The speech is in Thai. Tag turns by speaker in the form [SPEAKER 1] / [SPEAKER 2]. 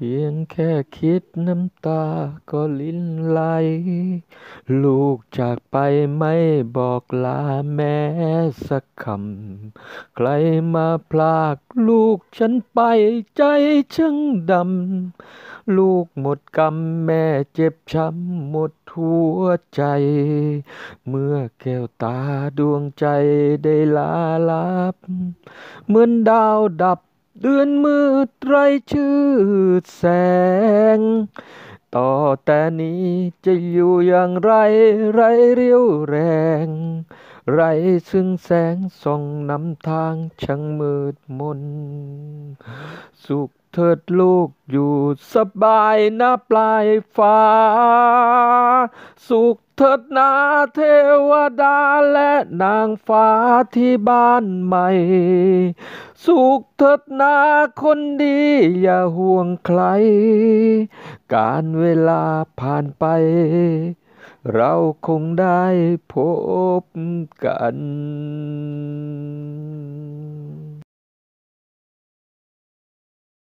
[SPEAKER 1] พียงแค่คิดน้ำตาก็ลิ้นไหลลูกจากไปไม่บอกลาแม้สักคำใครมาพลากลูกฉันไปใจช่างดำ ลูกหมดกรรมแม่เจ็บช้ำหมดหัวใจ เมื่อแก้วตาดวงใจได้ลาลับเหมือนดาวดับเดือนมืดไรชื่อแสง ต่อแต่นี้จะอยู่อย่างไรไรเรียวแรง ไรซึ่งแสงส่องนำทางช่างมืดมน สุขเถิดลูกอยู่สบายหน้าปลายฟ้าสุขเถิดนาเทวดาและนางฟ้าที่บ้านใหม่ สุขเถิดนาคนดีอย่าห่วงใคร การเวลาผ่านไป เราคงได้พบกัน